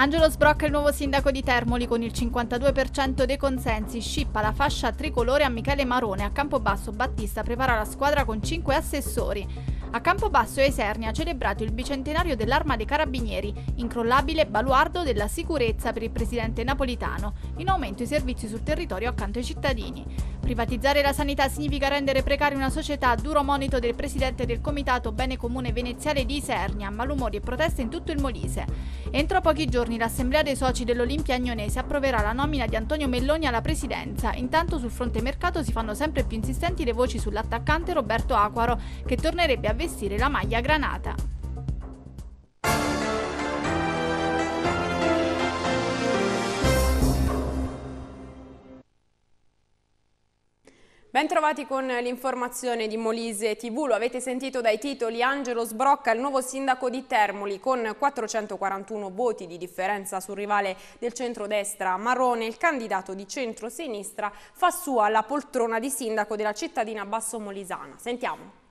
Angelo Sbrocca, il nuovo sindaco di Termoli, con il 52% dei consensi, scippa la fascia tricolore a Michele Marone. A Campobasso Battista prepara la squadra con 5 assessori. A Campobasso Esernia ha celebrato il bicentenario dell'Arma dei Carabinieri, incrollabile baluardo della sicurezza per il presidente napolitano, in aumento i servizi sul territorio accanto ai cittadini. Privatizzare la sanità significa rendere precaria una società, duro monito del presidente del comitato Bene Comune Veneziale di Isernia, malumori e proteste in tutto il Molise. Entro pochi giorni l'assemblea dei soci dell'Olimpia Agnonese approverà la nomina di Antonio Melloni alla presidenza. Intanto sul fronte mercato si fanno sempre più insistenti le voci sull'attaccante Roberto Aquaro, che tornerebbe a vestire la maglia granata. Bentrovati con l'informazione di Molise TV, lo avete sentito dai titoli, Angelo Sbrocca, il nuovo sindaco di Termoli, con 441 voti di differenza sul rivale del centrodestra Marrone, il candidato di centrosinistra fa sua la poltrona di sindaco della cittadina basso molisana. Sentiamo.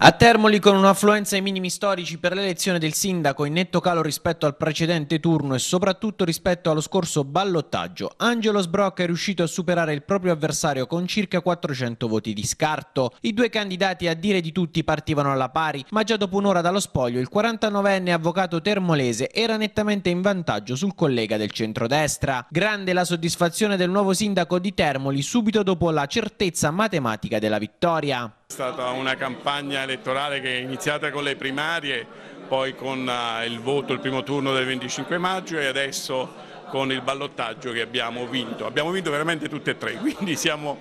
A Termoli con un'affluenza ai minimi storici per l'elezione del sindaco in netto calo rispetto al precedente turno e soprattutto rispetto allo scorso ballottaggio, Angelo Sbrocca è riuscito a superare il proprio avversario con circa 400 voti di scarto. I due candidati a dire di tutti partivano alla pari, ma già dopo un'ora dallo spoglio il 49enne avvocato termolese era nettamente in vantaggio sul collega del centrodestra. Grande la soddisfazione del nuovo sindaco di Termoli subito dopo la certezza matematica della vittoria. È stata una campagna elettorale che è iniziata con le primarie, poi con eh, il voto, il primo turno del 25 maggio e adesso con il ballottaggio che abbiamo vinto. Abbiamo vinto veramente tutte e tre, quindi siamo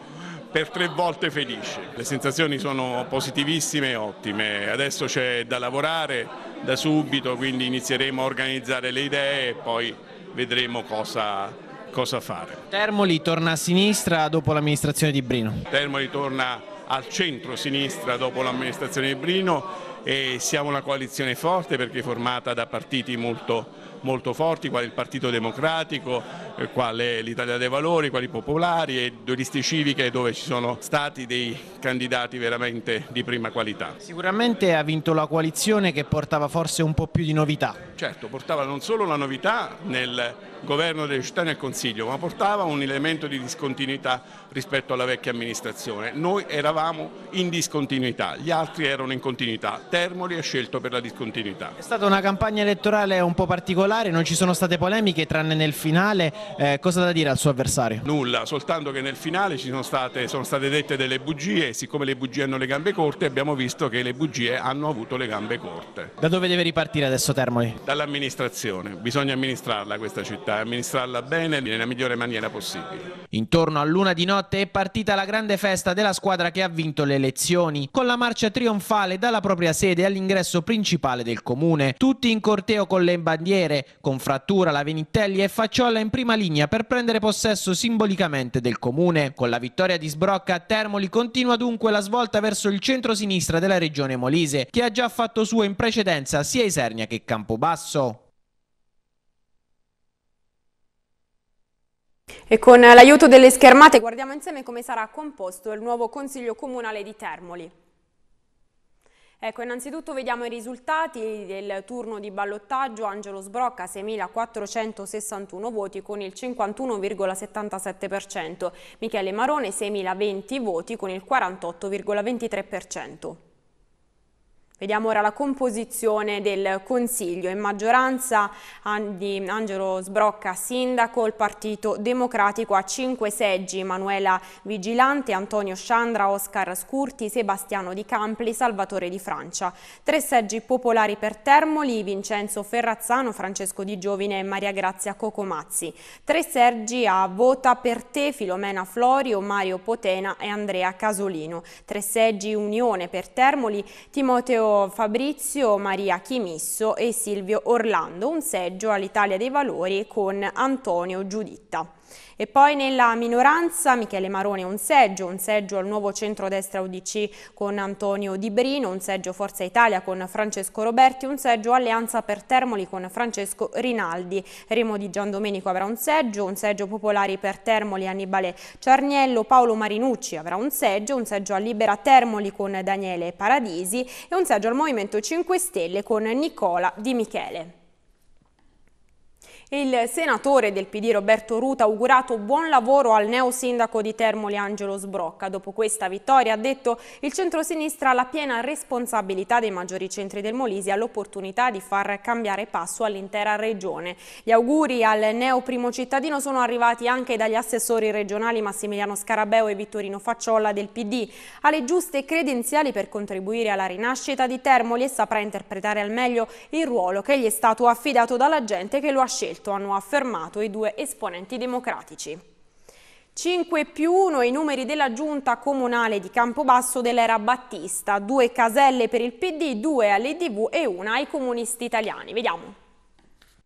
per tre volte felici. Le sensazioni sono positivissime e ottime, adesso c'è da lavorare da subito, quindi inizieremo a organizzare le idee e poi vedremo cosa, cosa fare. Termoli torna a sinistra dopo l'amministrazione di Brino. Termoli torna a sinistra al centro-sinistra dopo l'amministrazione di Brino e siamo una coalizione forte perché formata da partiti molto, molto forti quali il Partito Democratico, eh, quale l'Italia dei Valori, quali Popolari e due liste civiche dove ci sono stati dei candidati veramente di prima qualità. Sicuramente ha vinto la coalizione che portava forse un po' più di novità. Certo, portava non solo la novità nel governo delle città e nel Consiglio, ma portava un elemento di discontinuità rispetto alla vecchia amministrazione. Noi eravamo in discontinuità, gli altri erano in continuità. Termoli è scelto per la discontinuità. È stata una campagna elettorale un po' particolare, non ci sono state polemiche tranne nel finale eh, cosa da dire al suo avversario? Nulla, soltanto che nel finale ci sono state, sono state dette delle bugie e siccome le bugie hanno le gambe corte abbiamo visto che le bugie hanno avuto le gambe corte. Da dove deve ripartire adesso Termoli? Dall'amministrazione, bisogna amministrarla questa città, amministrarla bene nella migliore maniera possibile. Intorno a luna di notte è partita la grande festa della squadra che ha vinto le elezioni, con la marcia trionfale dalla propria sede all'ingresso principale del comune, tutti in corteo con le bandiere, con frattura, la Venitelli e Facciolla in prima linea per prendere possesso simbolicamente del comune. Con la vittoria di Sbrocca a Termoli continua dunque la svolta verso il centro-sinistra della regione Molise, che ha già fatto suo in precedenza sia Isernia che Campobasso. E con l'aiuto delle schermate guardiamo insieme come sarà composto il nuovo Consiglio Comunale di Termoli. Ecco, innanzitutto vediamo i risultati del turno di ballottaggio. Angelo Sbrocca 6.461 voti con il 51,77%, Michele Marone 6.020 voti con il 48,23%. Vediamo ora la composizione del Consiglio. In maggioranza di Angelo Sbrocca, sindaco, il Partito Democratico ha 5 seggi, Manuela Vigilante, Antonio Sciandra, Oscar Scurti, Sebastiano Di Campli, Salvatore Di Francia. Tre seggi popolari per Termoli, Vincenzo Ferrazzano, Francesco Di Giovine e Maria Grazia Cocomazzi. Tre seggi a Vota per Te, Filomena Florio, Mario Potena e Andrea Casolino. Tre seggi Unione per Termoli, Timoteo Fabrizio, Maria Chimisso e Silvio Orlando, un seggio all'Italia dei Valori con Antonio Giuditta. E poi nella minoranza Michele Marone un seggio, un seggio al nuovo centrodestra UDC con Antonio Di Brino, un seggio Forza Italia con Francesco Roberti, un seggio Alleanza per Termoli con Francesco Rinaldi. Remo di Giandomenico avrà un seggio, un seggio Popolari per Termoli Annibale Ciarniello, Paolo Marinucci avrà un seggio, un seggio a Libera Termoli con Daniele Paradisi e un seggio al Movimento 5 Stelle con Nicola Di Michele. Il senatore del PD Roberto Ruta ha augurato buon lavoro al neo sindaco di Termoli Angelo Sbrocca. Dopo questa vittoria ha detto il centrosinistra ha la piena responsabilità dei maggiori centri del Molise e ha l'opportunità di far cambiare passo all'intera regione. Gli auguri al neo primo cittadino sono arrivati anche dagli assessori regionali Massimiliano Scarabeo e Vittorino Facciolla del PD. Ha le giuste credenziali per contribuire alla rinascita di Termoli e saprà interpretare al meglio il ruolo che gli è stato affidato dalla gente che lo ha scelto scelto, hanno affermato i due esponenti democratici. 5 più 1 i numeri della giunta comunale di Campobasso dell'era Battista, due caselle per il PD, due all'EDV e una ai comunisti italiani. Vediamo.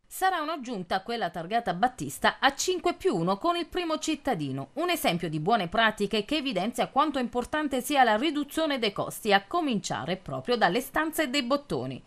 Sarà una giunta, quella targata Battista, a 5 più 1 con il primo cittadino. Un esempio di buone pratiche che evidenzia quanto importante sia la riduzione dei costi, a cominciare proprio dalle stanze dei bottoni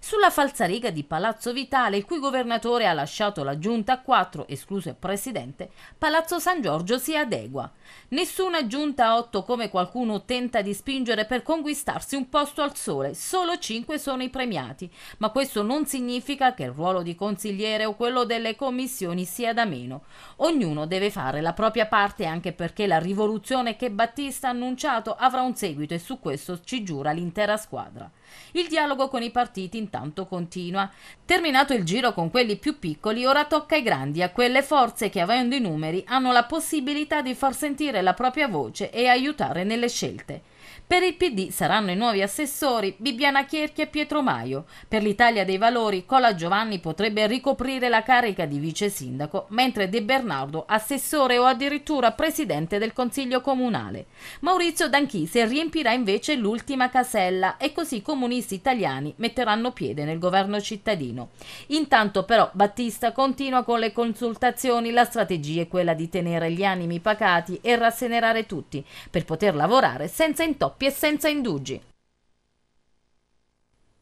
sulla falsariga di Palazzo Vitale, il cui governatore ha lasciato la giunta a 4, escluso il presidente, Palazzo San Giorgio si adegua. Nessuna giunta a 8 come qualcuno tenta di spingere per conquistarsi un posto al sole, solo 5 sono i premiati, ma questo non significa che il ruolo di consigliere o quello delle commissioni sia da meno. Ognuno deve fare la propria parte anche perché la rivoluzione che Battista ha annunciato avrà un seguito e su questo ci giura l'intera squadra. Il dialogo con i partiti intanto continua. Terminato il giro con quelli più piccoli, ora tocca ai grandi, a quelle forze che avendo i numeri hanno la possibilità di far sentire la propria voce e aiutare nelle scelte. Per il PD saranno i nuovi assessori Bibiana Chierchi e Pietro Maio. Per l'Italia dei Valori Cola Giovanni potrebbe ricoprire la carica di vice sindaco, mentre De Bernardo assessore o addirittura presidente del Consiglio Comunale. Maurizio D'Anchise riempirà invece l'ultima casella e così i comunisti italiani metteranno piede nel governo cittadino. Intanto però Battista continua con le consultazioni, la strategia è quella di tenere gli animi pacati e rassenerare tutti per poter lavorare senza intoppi coppie senza indugi.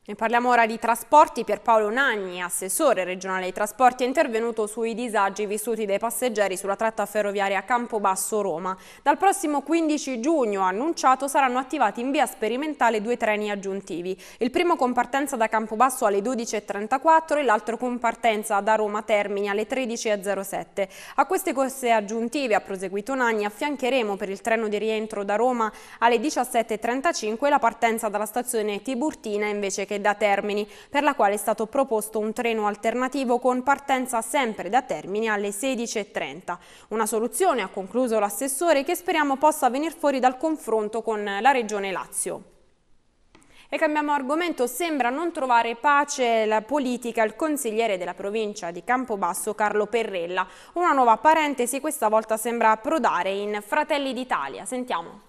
Ne parliamo ora di trasporti. Pierpaolo Nagni, assessore regionale ai trasporti, è intervenuto sui disagi vissuti dai passeggeri sulla tratta ferroviaria Campobasso-Roma. Dal prossimo 15 giugno, annunciato, saranno attivati in via sperimentale due treni aggiuntivi. Il primo con partenza da Campobasso alle 12.34 e l'altro con partenza da Roma Termini alle 13.07. A queste corse aggiuntive, ha proseguito Nagni, affiancheremo per il treno di rientro da Roma alle 17.35 la partenza dalla stazione Tiburtina invece che e da Termini, per la quale è stato proposto un treno alternativo con partenza sempre da Termini alle 16.30. Una soluzione, ha concluso l'assessore, che speriamo possa venire fuori dal confronto con la Regione Lazio. E cambiamo argomento, sembra non trovare pace la politica il consigliere della provincia di Campobasso Carlo Perrella. Una nuova parentesi questa volta sembra approdare in Fratelli d'Italia. Sentiamo.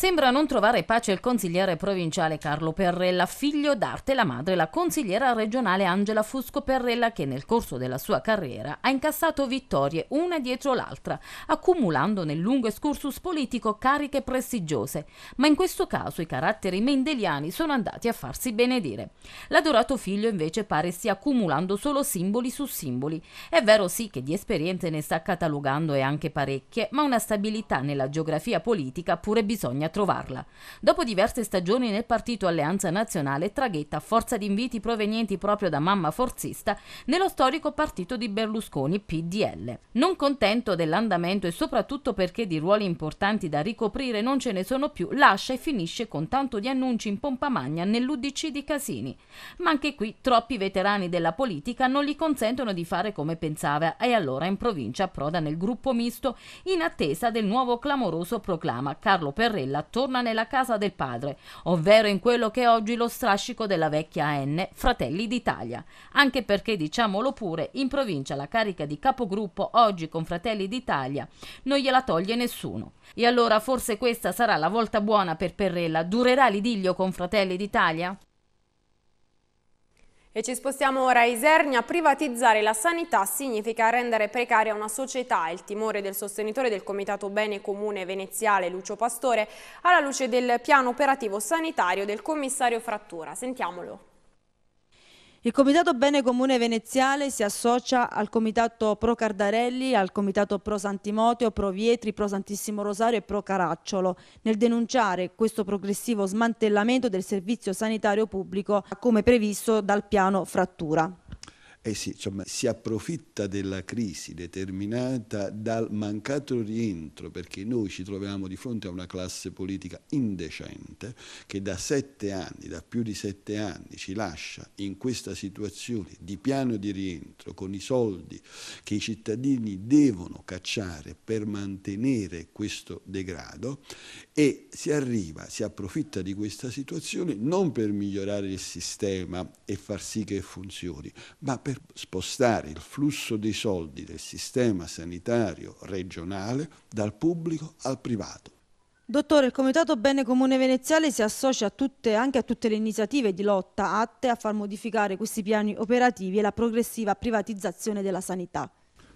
Sembra non trovare pace il consigliere provinciale Carlo Perrella, figlio d'arte la madre, la consigliera regionale Angela Fusco Perrella che nel corso della sua carriera ha incassato vittorie una dietro l'altra, accumulando nel lungo escursus politico cariche prestigiose, ma in questo caso i caratteri mendeliani sono andati a farsi benedire. L'adorato figlio invece pare stia accumulando solo simboli su simboli. È vero sì che di esperienze ne sta catalogando e anche parecchie, ma una stabilità nella geografia politica pure bisogna trovarla. Dopo diverse stagioni nel partito Alleanza Nazionale, Traghetta, a forza di inviti provenienti proprio da mamma forzista, nello storico partito di Berlusconi PDL. Non contento dell'andamento e soprattutto perché di ruoli importanti da ricoprire non ce ne sono più, lascia e finisce con tanto di annunci in pompa magna nell'UDC di Casini. Ma anche qui troppi veterani della politica non gli consentono di fare come pensava e allora in provincia approda nel gruppo misto in attesa del nuovo clamoroso proclama Carlo Perrello sorella torna nella casa del padre, ovvero in quello che è oggi lo strascico della vecchia N, Fratelli d'Italia, anche perché diciamolo pure, in provincia la carica di capogruppo oggi con Fratelli d'Italia non gliela toglie nessuno. E allora forse questa sarà la volta buona per Perrella, durerà l'idillio con Fratelli d'Italia? E ci spostiamo ora a Isernia. Privatizzare la sanità significa rendere precaria una società. Il timore del sostenitore del Comitato Bene Comune Veneziale, Lucio Pastore, alla luce del piano operativo sanitario del commissario Frattura. Sentiamolo. Il Comitato Bene Comune Veneziale si associa al Comitato Pro Cardarelli, al Comitato Pro Santimoteo, Pro Vietri, Pro Santissimo Rosario e Pro Caracciolo nel denunciare questo progressivo smantellamento del servizio sanitario pubblico come previsto dal piano Frattura e eh si, insomma, si approfitta della crisi determinata dal mancato rientro, perché noi ci troviamo di fronte a una classe politica indecente che da sette anni, da più di sette anni, ci lascia in questa situazione di piano di rientro con i soldi che i cittadini devono cacciare per mantenere questo degrado e si arriva, si approfitta di questa situazione non per migliorare il sistema e far sì che funzioni, ma per spostare il flusso dei soldi del sistema sanitario regionale dal pubblico al privato. Dottore, il Comitato Bene Comune Veneziale si associa a tutte, anche a tutte le iniziative di lotta atte a far modificare questi piani operativi e la progressiva privatizzazione della sanità.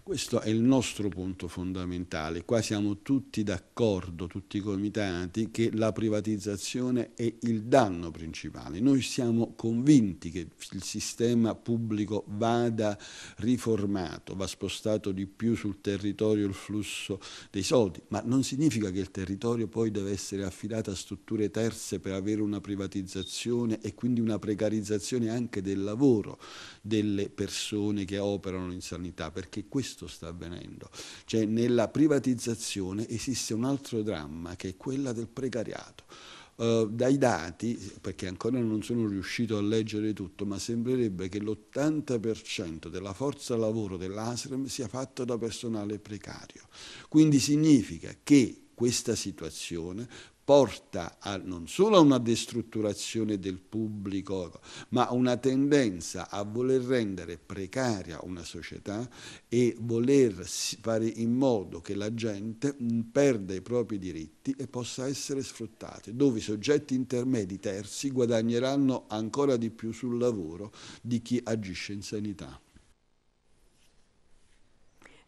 Questo è il nostro punto fondamentale. Qua siamo tutti d'accordo, tutti comitati, che la privatizzazione è il danno principale. Noi siamo convinti che il sistema pubblico vada riformato, va spostato di più sul territorio il flusso dei soldi, ma non significa che il territorio poi deve essere affidato a strutture terze per avere una privatizzazione e quindi una precarizzazione anche del lavoro delle persone che operano in sanità, perché questo questo sta avvenendo, cioè nella privatizzazione esiste un altro dramma che è quello del precariato. Uh, dai dati, perché ancora non sono riuscito a leggere tutto, ma sembrerebbe che l'80% della forza lavoro dell'ASREM sia fatta da personale precario. Quindi significa che questa situazione porta a, non solo a una destrutturazione del pubblico, ma a una tendenza a voler rendere precaria una società e voler fare in modo che la gente mm, perda i propri diritti e possa essere sfruttata, dove i soggetti intermedi terzi guadagneranno ancora di più sul lavoro di chi agisce in sanità.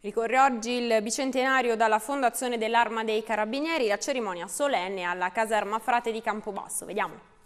Ricorre oggi il bicentenario dalla fondazione dell'Arma dei Carabinieri, la cerimonia solenne alla caserma Frate di Campobasso. Vediamo.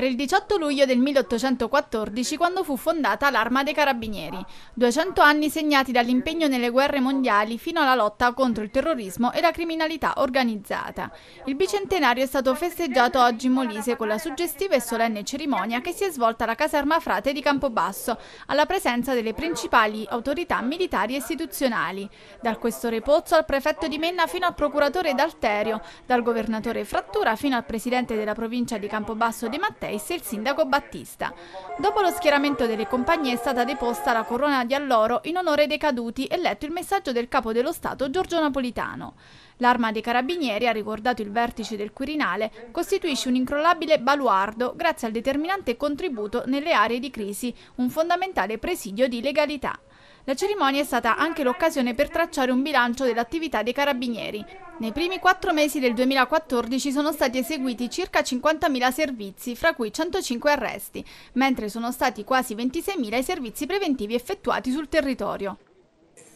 Era il 18 luglio del 1814 quando fu fondata l'Arma dei Carabinieri, 200 anni segnati dall'impegno nelle guerre mondiali fino alla lotta contro il terrorismo e la criminalità organizzata. Il bicentenario è stato festeggiato oggi in Molise con la suggestiva e solenne cerimonia che si è svolta alla caserma Frate di Campobasso, alla presenza delle principali autorità militari e istituzionali, dal questore Pozzo al prefetto di Menna fino al procuratore D'Alterio, dal governatore Frattura fino al presidente della provincia di Campobasso De Matteo Space e il sindaco Battista. Dopo lo schieramento delle compagnie è stata deposta la corona di alloro in onore dei caduti e letto il messaggio del capo dello Stato Giorgio Napolitano. L'arma dei carabinieri, ha ricordato il vertice del Quirinale, costituisce un incrollabile baluardo grazie al determinante contributo nelle aree di crisi, un fondamentale presidio di legalità. La cerimonia è stata anche l'occasione per tracciare un bilancio dell'attività dei carabinieri. Nei primi quattro mesi del 2014 sono stati eseguiti circa 50.000 servizi, fra cui 105 arresti, mentre sono stati quasi 26.000 i servizi preventivi effettuati sul territorio.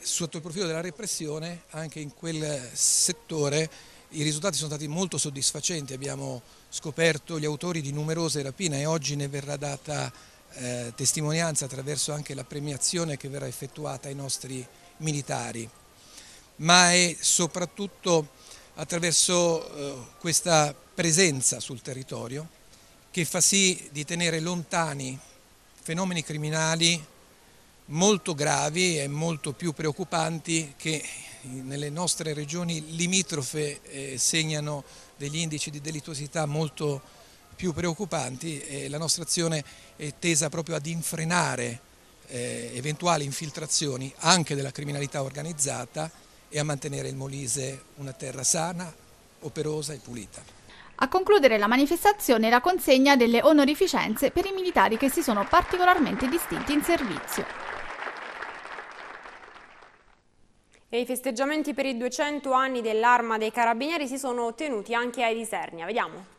Sotto il profilo della repressione, anche in quel settore, i risultati sono stati molto soddisfacenti. Abbiamo scoperto gli autori di numerose rapine e oggi ne verrà data eh, testimonianza attraverso anche la premiazione che verrà effettuata ai nostri militari, ma è soprattutto attraverso eh, questa presenza sul territorio che fa sì di tenere lontani fenomeni criminali molto gravi e molto più preoccupanti che nelle nostre regioni limitrofe eh, segnano degli indici di delittuosità molto più preoccupanti e la nostra azione è tesa proprio ad infrenare eh, eventuali infiltrazioni anche della criminalità organizzata e a mantenere il Molise una terra sana, operosa e pulita. A concludere la manifestazione la consegna delle onorificenze per i militari che si sono particolarmente distinti in servizio. E i festeggiamenti per i 200 anni dell'Arma dei Carabinieri si sono tenuti anche ai Isernia. Vediamo.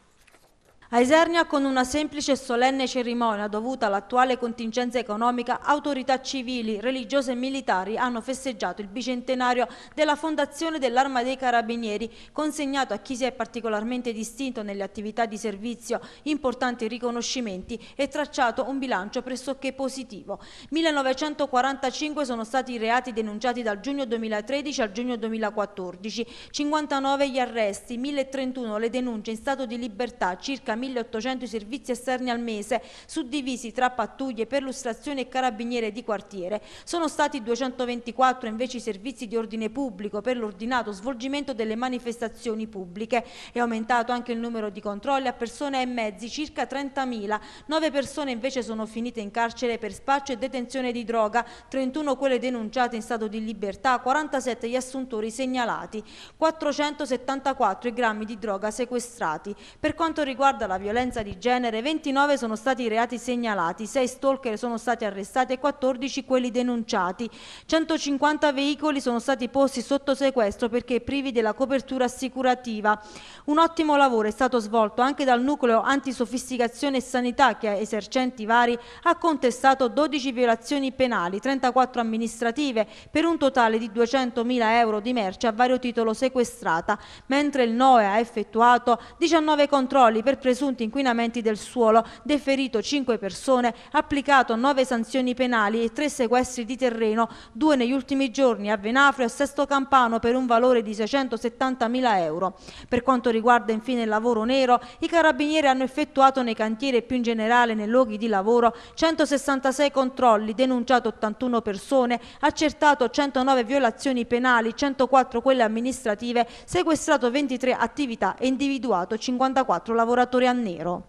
A Esernia, con una semplice e solenne cerimonia dovuta all'attuale contingenza economica, autorità civili, religiose e militari hanno festeggiato il bicentenario della fondazione dell'Arma dei Carabinieri, consegnato a chi si è particolarmente distinto nelle attività di servizio importanti riconoscimenti e tracciato un bilancio pressoché positivo. 1945 sono stati i reati denunciati dal giugno 2013 al giugno 2014, 59 gli arresti, 1031 le denunce in stato di libertà, circa 1.800 i servizi esterni al mese, suddivisi tra pattuglie, perlustrazioni e carabiniere di quartiere. Sono stati 224 invece i servizi di ordine pubblico per l'ordinato svolgimento delle manifestazioni pubbliche. È aumentato anche il numero di controlli a persone e mezzi, circa 30.000. 9 persone invece sono finite in carcere per spaccio e detenzione di droga, 31 quelle denunciate in stato di libertà, 47 gli assuntori segnalati, 474 i grammi di droga sequestrati. Per quanto riguarda la alla violenza di genere, 29 sono stati i reati segnalati, 6 stalker sono stati arrestati e 14 quelli denunciati. 150 veicoli sono stati posti sotto sequestro perché privi della copertura assicurativa. Un ottimo lavoro è stato svolto anche dal nucleo antisofisticazione e sanità che ha esercenti vari ha contestato 12 violazioni penali, 34 amministrative, per un totale di 200.000 euro di merce a vario titolo sequestrata, mentre il NOE ha effettuato 19 controlli per presunti presunti inquinamenti del suolo, deferito 5 persone, applicato 9 sanzioni penali e 3 sequestri di terreno, due negli ultimi giorni a Venafrio e a Sesto Campano per un valore di 670.000 euro. Per quanto riguarda infine il lavoro nero, i carabinieri hanno effettuato nei cantieri e più in generale nei luoghi di lavoro 166 controlli, denunciato 81 persone, accertato 109 violazioni penali, 104 quelle amministrative, sequestrato 23 attività e individuato 54 lavoratori lavoratori a nero.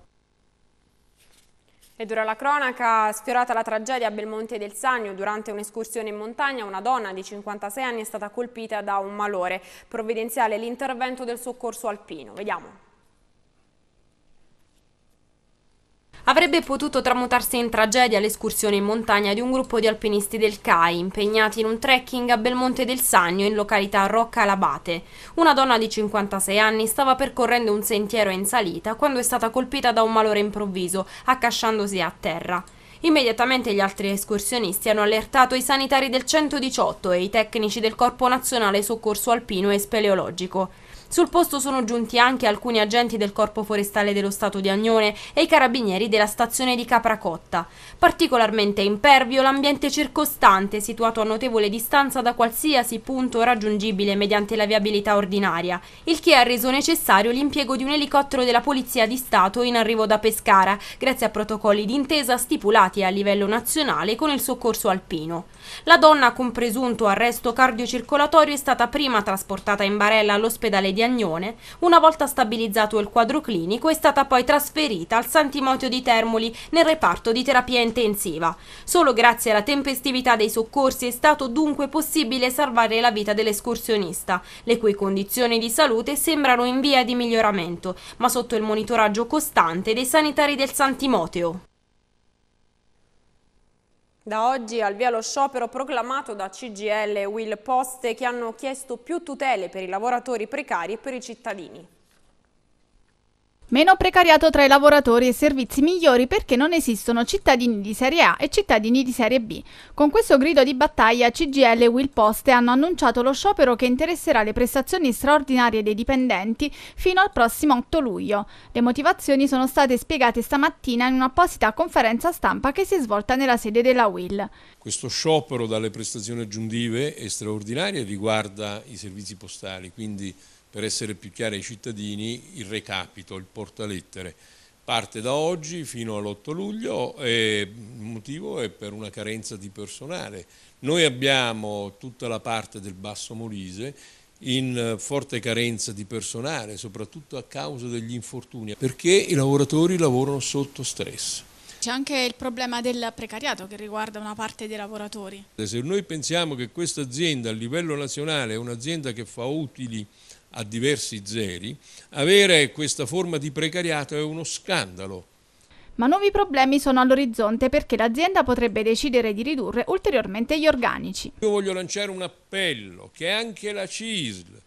Ed ora la cronaca, sfiorata la tragedia a Belmonte del Sagno, durante un'escursione in montagna una donna di 56 anni è stata colpita da un malore. Provvidenziale l'intervento del soccorso alpino. Vediamo. avrebbe potuto tramutarsi in tragedia l'escursione in montagna di un gruppo di alpinisti del CAI impegnati in un trekking a Belmonte del Sagno in località Rocca Labate. Una donna di 56 anni stava percorrendo un sentiero in salita quando è stata colpita da un malore improvviso, accasciandosi a terra. Immediatamente gli altri escursionisti hanno allertato i sanitari del 118 e i tecnici del Corpo Nazionale Soccorso Alpino e Speleologico. Sul posto sono giunti anche alcuni agenti del Corpo Forestale dello Stato di Agnone e i carabinieri della stazione di Capracotta. Particolarmente impervio l'ambiente circostante, situato a notevole distanza da qualsiasi punto raggiungibile mediante la viabilità ordinaria, il che ha reso necessario l'impiego di un elicottero della Polizia di Stato in arrivo da Pescara, grazie a protocolli d'intesa stipulati a livello nazionale con il soccorso alpino. La donna con presunto arresto cardiocircolatorio è stata prima trasportata in barella all'ospedale di Agnone, una volta stabilizzato il quadro clinico, è stata poi trasferita al Santimotio di Termoli nel reparto di terapia intensiva. Solo grazie alla tempestività dei soccorsi è stato dunque possibile salvare la vita dell'escursionista, le cui condizioni di salute sembrano in via di miglioramento, ma sotto il monitoraggio costante dei sanitari del Santimoteo. Da oggi al via lo sciopero proclamato da CGL e Will Poste che hanno chiesto più tutele per i lavoratori precari e per i cittadini. Meno precariato tra i lavoratori e servizi migliori perché non esistono cittadini di serie A e cittadini di serie B. Con questo grido di battaglia CGL e Will Poste hanno annunciato lo sciopero che interesserà le prestazioni straordinarie dei dipendenti fino al prossimo 8 luglio. Le motivazioni sono state spiegate stamattina in un'apposita conferenza stampa che si è svolta nella sede della Will. Questo sciopero dalle prestazioni aggiuntive e straordinarie riguarda i servizi postali, quindi per essere più chiari ai cittadini, il recapito, il portalettere. Parte da oggi fino all'8 luglio e il motivo è per una carenza di personale. Noi abbiamo tutta la parte del Basso Molise in forte carenza di personale, soprattutto a causa degli infortuni, perché i lavoratori lavorano sotto stress. C'è anche il problema del precariato che riguarda una parte dei lavoratori. Se noi pensiamo che questa azienda a livello nazionale è un'azienda che fa utili a diversi zeri, avere questa forma di precariato è uno scandalo. Ma nuovi problemi sono all'orizzonte perché l'azienda potrebbe decidere di ridurre ulteriormente gli organici. Io voglio lanciare un appello che anche la CISL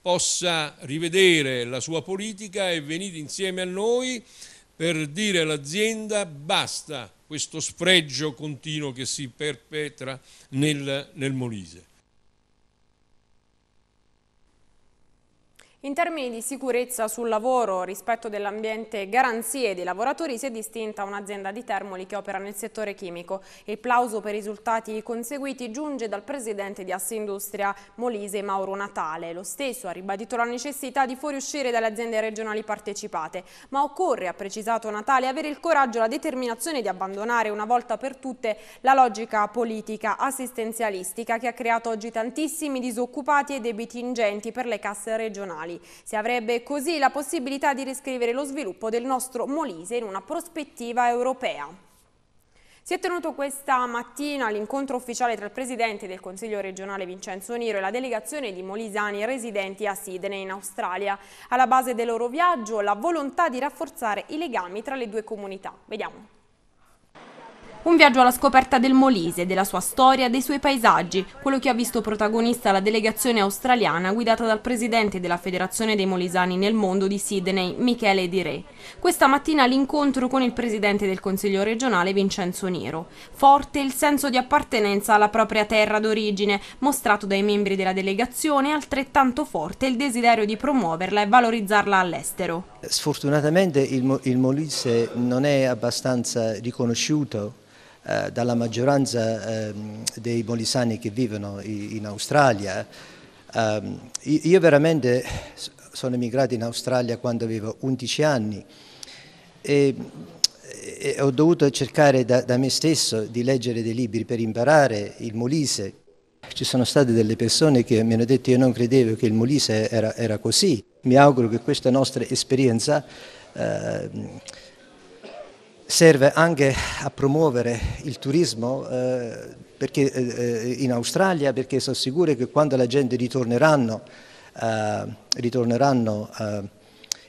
possa rivedere la sua politica e venire insieme a noi per dire all'azienda basta questo sfregio continuo che si perpetra nel, nel Molise. In termini di sicurezza sul lavoro, rispetto dell'ambiente e garanzie dei lavoratori, si è distinta un'azienda di Termoli che opera nel settore chimico. Il plauso per i risultati conseguiti giunge dal presidente di Assindustria Molise Mauro Natale. Lo stesso ha ribadito la necessità di fuoriuscire dalle aziende regionali partecipate, ma occorre, ha precisato Natale, avere il coraggio e la determinazione di abbandonare una volta per tutte la logica politica assistenzialistica che ha creato oggi tantissimi disoccupati e debiti ingenti per le casse regionali nazionali. Si avrebbe così la possibilità di riscrivere lo sviluppo del nostro Molise in una prospettiva europea. Si è tenuto questa mattina l'incontro ufficiale tra il Presidente del Consiglio regionale Vincenzo Niro e la delegazione di molisani residenti a Sydney in Australia. Alla base del loro viaggio la volontà di rafforzare i legami tra le due comunità. Vediamo. Un viaggio alla scoperta del Molise, della sua storia, dei suoi paesaggi, quello che ha visto protagonista la delegazione australiana guidata dal presidente della Federazione dei Molisani nel mondo di Sydney, Michele Di Re. Questa mattina l'incontro con il presidente del Consiglio regionale Vincenzo Nero. Forte il senso di appartenenza alla propria terra d'origine, mostrato dai membri della delegazione, altrettanto forte il desiderio di promuoverla e valorizzarla all'estero. Sfortunatamente il, il Molise non è abbastanza riconosciuto eh, dalla maggioranza eh, dei molisani che vivono in Australia. Ehm, io veramente sono emigrato in Australia quando avevo 11 anni e, e ho dovuto cercare da, da me stesso di leggere dei libri per imparare il molise. Ci sono state delle persone che mi hanno detto che io non credevo che il molise era, era, così. Mi auguro che questa nostra esperienza eh, serve anche a promuovere il turismo eh, perché, eh, eh in Australia perché sono sicuro che quando la gente ritorneranno, eh, ritorneranno eh,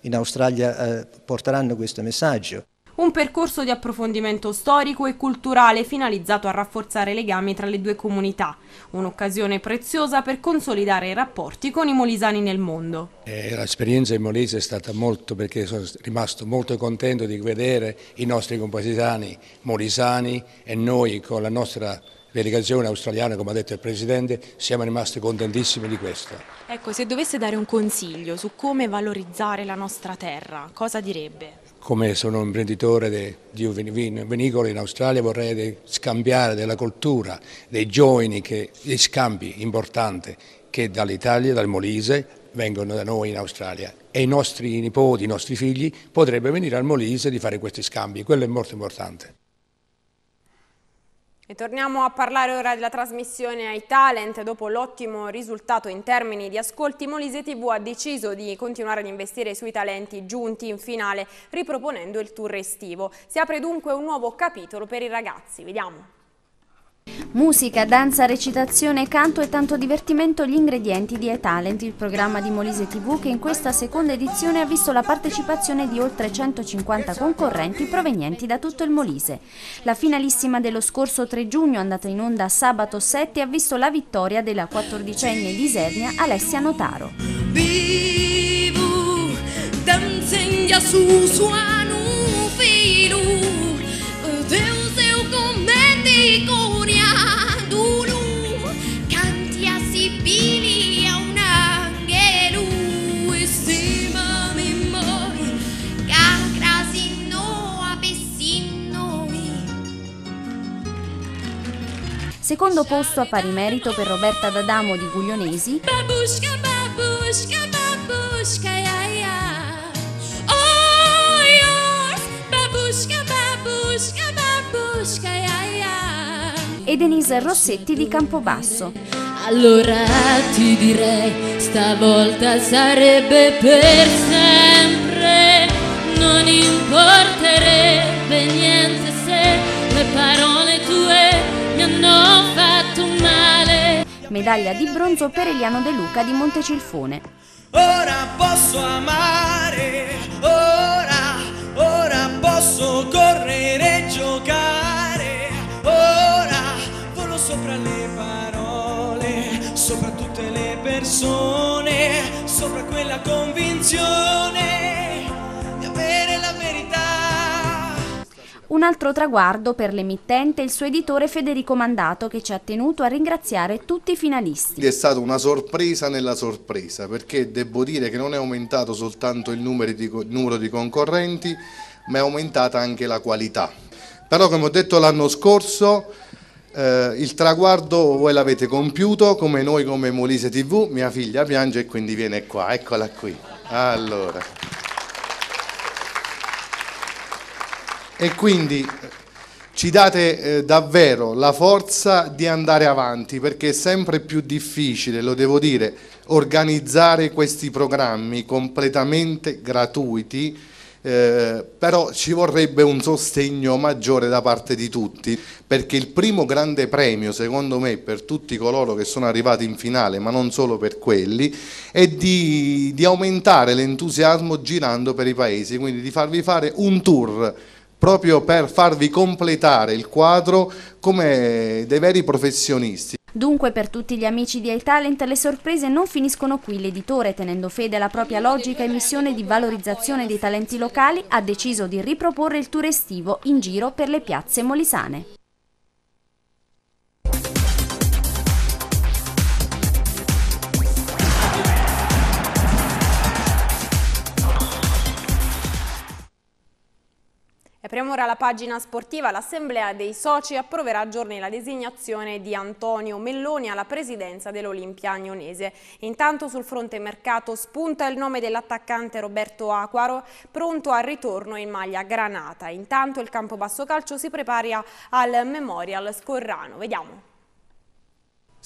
in Australia eh, porteranno questo messaggio un percorso di approfondimento storico e culturale finalizzato a rafforzare i legami tra le due comunità, un'occasione preziosa per consolidare i rapporti con i molisani nel mondo. Eh, l'esperienza in Molise è stata molto, perché sono rimasto molto contento di vedere i nostri compaesani molisani e noi con la nostra delegazione australiana, come ha detto il Presidente, siamo rimasti contentissimi di questo. Ecco, se dovesse dare un consiglio su come valorizzare la nostra terra, cosa direbbe? come sono un imprenditore di vinicolo in Australia vorrei scambiare della cultura dei giovani, che, dei scambi importanti che dall'Italia, dal Molise, vengono da noi in Australia e i nostri nipoti, i nostri figli potrebbero venire al Molise di fare questi scambi, quello è molto importante. E torniamo a parlare ora della trasmissione ai talent. Dopo l'ottimo risultato in termini di ascolti, Molise TV ha deciso di continuare ad investire sui talenti giunti in finale, riproponendo il tour estivo. Si apre dunque un nuovo capitolo per i ragazzi. Vediamo. Musica, danza, recitazione, canto e tanto divertimento gli ingredienti di E-Talent, il programma di Molise TV che in questa seconda edizione ha visto la partecipazione di oltre 150 concorrenti provenienti da tutto il Molise. La finalissima dello scorso 3 giugno, andata in onda sabato 7, ha visto la vittoria della 14enne di Isernia Alessia Notaro. Vivo, danzegna su suano filo, Deus eu cometi Secondo posto a pari merito per Roberta D'Adamo di Guglionesi. Babushka, babushka, babushka, yeah, yeah. Oh, babushka, babusca, babusca, yeah, yeah. E Denise Rossetti di Campobasso. Allora ti direi, stavolta sarebbe per sempre, non importerebbe niente se le parole medaglia di bronzo per Eliano De Luca di Montecilfone. Ora posso amare, ora, ora posso correre e giocare, ora volo sopra le parole, sopra tutte le persone, sopra quella convinzione di avere un altro traguardo per l'emittente e il suo editore Federico Mandato che ci ha tenuto a ringraziare tutti i finalisti. È stata una sorpresa nella sorpresa perché devo dire che non è aumentato soltanto il numero di, numero di concorrenti ma è aumentata anche la qualità. Però come ho detto l'anno scorso eh, il traguardo voi l'avete compiuto come noi come Molise TV, mia figlia piange e quindi viene qua, eccola qui. Allora. E quindi ci date eh, davvero la forza di andare avanti perché è sempre più difficile, lo devo dire, organizzare questi programmi completamente gratuiti eh, però ci vorrebbe un sostegno maggiore da parte di tutti, perché il primo grande premio, secondo me, per tutti coloro che sono arrivati in finale, ma non solo per quelli, è di, di aumentare l'entusiasmo girando per i paesi, quindi di farvi fare un tour proprio per farvi completare il quadro come dei veri professionisti. Dunque per tutti gli amici di iTalent le sorprese non finiscono qui. L'editore, tenendo fede alla propria logica e missione di valorizzazione dei talenti locali, ha deciso di riproporre il tour estivo in giro per le piazze molisane. Apriamo ora la pagina sportiva. L'Assemblea dei Soci approverà a giorni la designazione di Antonio Melloni alla presidenza dell'Olimpia Agnonese. Intanto sul fronte mercato spunta il nome dell'attaccante Roberto Aquaro, pronto al ritorno in maglia granata. Intanto il campo basso Calcio si prepara al Memorial Scorrano. Vediamo.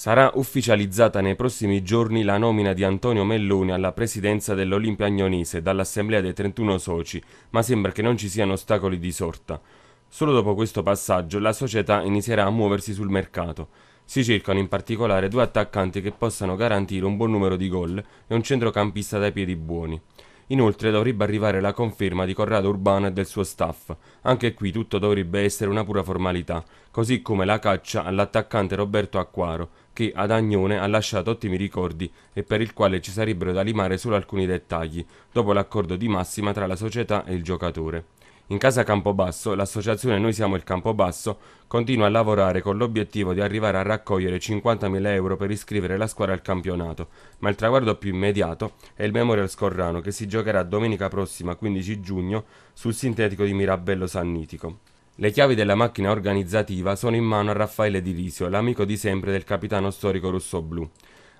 Sarà ufficializzata nei prossimi giorni la nomina di Antonio Melloni alla presidenza dell'Olimpia Agnonese dall'assemblea dei 31 soci, ma sembra che non ci siano ostacoli di sorta. Solo dopo questo passaggio la società inizierà a muoversi sul mercato. Si cercano in particolare due attaccanti che possano garantire un buon numero di gol e un centrocampista dai piedi buoni. Inoltre dovrebbe arrivare la conferma di Corrado Urbano e del suo staff. Anche qui tutto dovrebbe essere una pura formalità, così come la caccia all'attaccante Roberto Acquaro, che ad Agnone ha lasciato ottimi ricordi e per il quale ci sarebbero da limare solo alcuni dettagli, dopo l'accordo di massima tra la società e il giocatore. In casa Campobasso, l'associazione Noi Siamo il Campobasso continua a lavorare con l'obiettivo di arrivare a raccogliere 50.000 euro per iscrivere la squadra al campionato, ma il traguardo più immediato è il Memorial Scorrano che si giocherà domenica prossima 15 giugno sul sintetico di Mirabello Sannitico. Le chiavi della macchina organizzativa sono in mano a Raffaele Dirisio, l'amico di sempre del capitano storico rossoblù.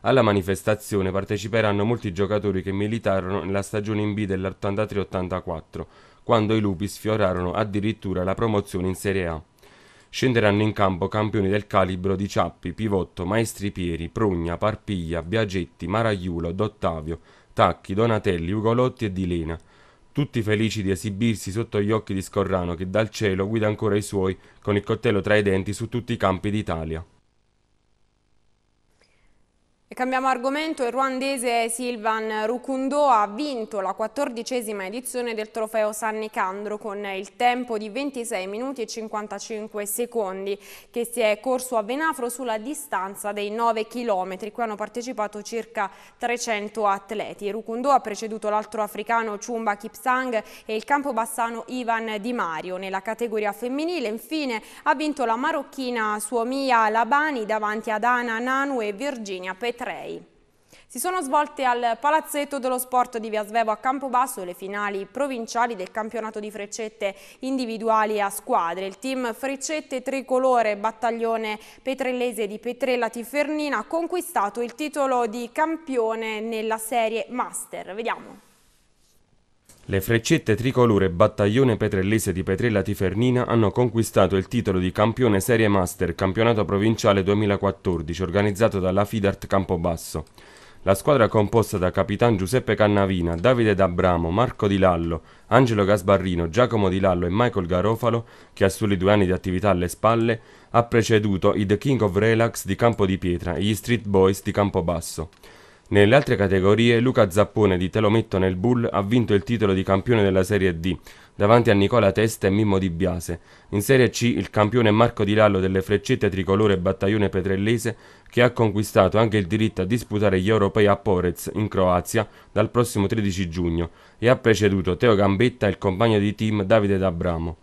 Alla manifestazione parteciperanno molti giocatori che militarono nella stagione in B dell'83-84, quando i lupi sfiorarono addirittura la promozione in Serie A. Scenderanno in campo campioni del calibro di Ciappi, Pivotto, Maestri Pieri, Prugna, Parpiglia, Biagetti, Maraiulo, Dottavio, Tacchi, Donatelli, Ugolotti e Di Lena – tutti felici di esibirsi sotto gli occhi di Scorrano che dal cielo guida ancora i suoi con il coltello tra i denti su tutti i campi d'Italia. E cambiamo argomento, il ruandese Silvan Rukundo ha vinto la quattordicesima edizione del trofeo San Nicandro con il tempo di 26 minuti e 55 secondi che si è corso a Venafro sulla distanza dei 9 chilometri, qui hanno partecipato circa 300 atleti. Rukundo ha preceduto l'altro africano Chumba Kipsang e il campobassano Ivan Di Mario. Nella categoria femminile infine ha vinto la marocchina Suomia Labani davanti ad Ana Nanu e Virginia Petra. Trei. Si sono svolte al Palazzetto dello Sport di Viasvevo a Campobasso le finali provinciali del campionato di freccette individuali a squadre. Il team Freccette Tricolore Battaglione Petrellese di Petrella Tifernina ha conquistato il titolo di campione nella serie Master. Vediamo. Le freccette tricolore Battaglione Petrellese di Petrella Tifernina hanno conquistato il titolo di campione Serie Master campionato provinciale 2014 organizzato dalla Fidart Campobasso. La squadra composta da Capitan Giuseppe Cannavina, Davide D'Abramo, Marco Di Lallo, Angelo Gasbarrino, Giacomo Di Lallo e Michael Garofalo, che ha soli due anni di attività alle spalle, ha preceduto i The King of Relax di Campo di Pietra e gli Street Boys di Campobasso. Nelle altre categorie Luca Zappone di Telometto nel Bull ha vinto il titolo di campione della Serie D davanti a Nicola Testa e Mimmo Di Biase. In Serie C il campione Marco Di Lallo delle freccette tricolore Battaglione Petrellese che ha conquistato anche il diritto a disputare gli europei a Porez in Croazia dal prossimo 13 giugno e ha preceduto Teo Gambetta e il compagno di team Davide D'Abramo.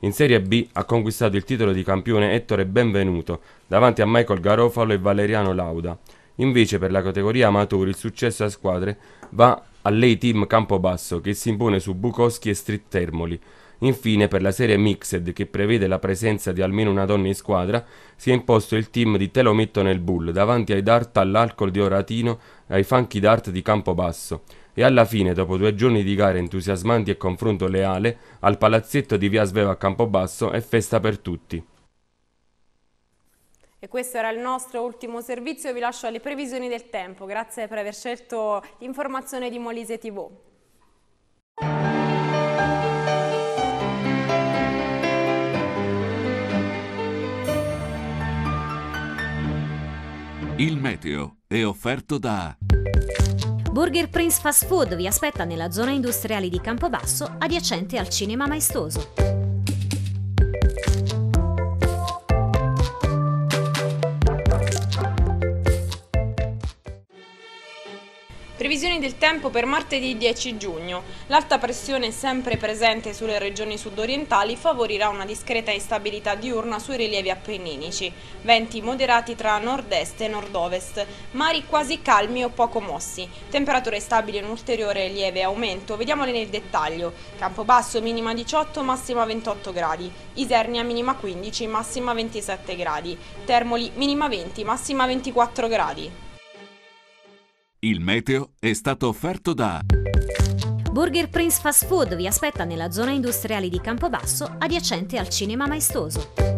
In Serie B ha conquistato il titolo di campione Ettore Benvenuto davanti a Michael Garofalo e Valeriano Lauda. Invece per la categoria amatori il successo a squadre va all'A-Team Campobasso che si impone su Bukowski e Street Termoli. Infine per la serie Mixed che prevede la presenza di almeno una donna in squadra si è imposto il team di Telometto nel Bull davanti ai dart all'alcol di Oratino e ai funky dart di Campobasso e alla fine, dopo due giorni di gare entusiasmanti e confronto leale, al palazzetto di Via Sveva a Campobasso è festa per tutti. E questo era il nostro ultimo servizio, vi lascio alle previsioni del tempo. Grazie per aver scelto l'informazione di Molise TV. Il meteo è offerto da... Burger Prince Fast Food vi aspetta nella zona industriale di Campobasso adiacente al Cinema Maestoso. Previsioni del tempo per martedì 10 giugno. L'alta pressione sempre presente sulle regioni sudorientali favorirà una discreta instabilità diurna sui rilievi appenninici. Venti moderati tra nord-est e nord-ovest, mari quasi calmi o poco mossi. Temperature stabili in ulteriore lieve aumento, vediamole nel dettaglio. Campobasso minima 18, massima 28 gradi. Isernia minima 15, massima 27 gradi. Termoli minima 20, massima 24 gradi. Il meteo è stato offerto da... Burger Prince Fast Food vi aspetta nella zona industriale di Campobasso adiacente al Cinema Maestoso.